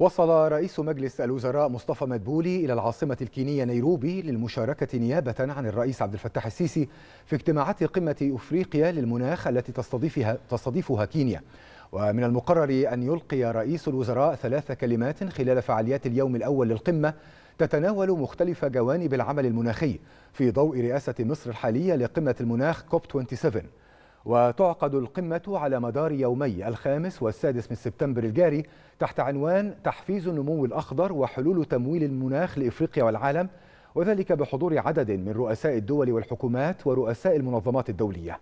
وصل رئيس مجلس الوزراء مصطفى مدبولي إلى العاصمة الكينية نيروبي للمشاركة نيابة عن الرئيس عبد الفتاح السيسي في اجتماعات قمة أفريقيا للمناخ التي تستضيفها, تستضيفها كينيا ومن المقرر أن يلقي رئيس الوزراء ثلاث كلمات خلال فعاليات اليوم الأول للقمة تتناول مختلف جوانب العمل المناخي في ضوء رئاسة مصر الحالية لقمة المناخ كوب 27 وتعقد القمة على مدار يومي الخامس والسادس من سبتمبر الجاري تحت عنوان تحفيز النمو الأخضر وحلول تمويل المناخ لإفريقيا والعالم وذلك بحضور عدد من رؤساء الدول والحكومات ورؤساء المنظمات الدولية